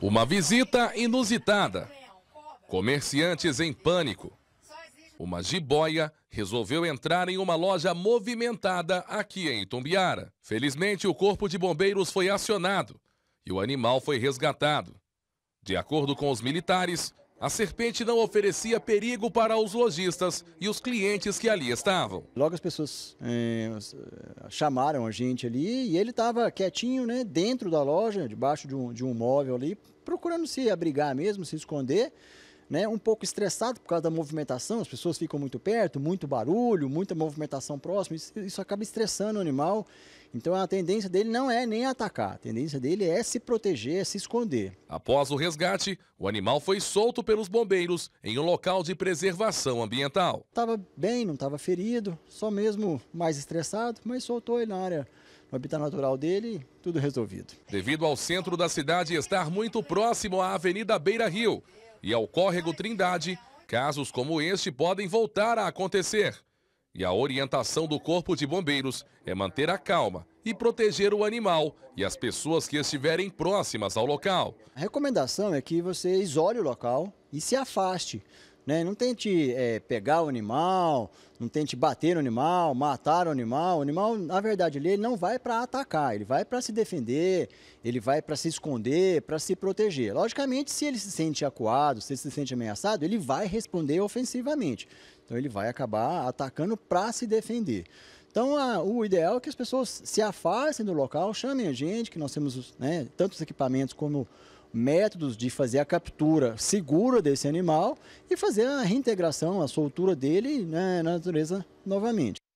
Uma visita inusitada. Comerciantes em pânico. Uma jiboia resolveu entrar em uma loja movimentada aqui em Itumbiara. Felizmente, o corpo de bombeiros foi acionado e o animal foi resgatado. De acordo com os militares, a serpente não oferecia perigo para os lojistas e os clientes que ali estavam. Logo as pessoas é, chamaram a gente ali e ele estava quietinho, né, dentro da loja, debaixo de um, de um móvel ali, procurando se abrigar mesmo, se esconder né, um pouco estressado por causa da movimentação, as pessoas ficam muito perto, muito barulho, muita movimentação próxima, isso, isso acaba estressando o animal. Então a tendência dele não é nem atacar, a tendência dele é se proteger, é se esconder. Após o resgate, o animal foi solto pelos bombeiros em um local de preservação ambiental. Estava bem, não estava ferido, só mesmo mais estressado, mas soltou ele na área no habitat natural dele, tudo resolvido. Devido ao centro da cidade estar muito próximo à Avenida Beira Rio, e ao córrego Trindade, casos como este podem voltar a acontecer. E a orientação do Corpo de Bombeiros é manter a calma e proteger o animal e as pessoas que estiverem próximas ao local. A recomendação é que você isole o local e se afaste. Né? Não tente é, pegar o animal, não tente bater no animal, matar o animal. O animal, na verdade, ele não vai para atacar, ele vai para se defender, ele vai para se esconder, para se proteger. Logicamente, se ele se sente acuado, se ele se sente ameaçado, ele vai responder ofensivamente. Então, ele vai acabar atacando para se defender. Então, a, o ideal é que as pessoas se afastem do local, chamem a gente, que nós temos né, tantos equipamentos como métodos de fazer a captura segura desse animal e fazer a reintegração, a soltura dele né, na natureza novamente.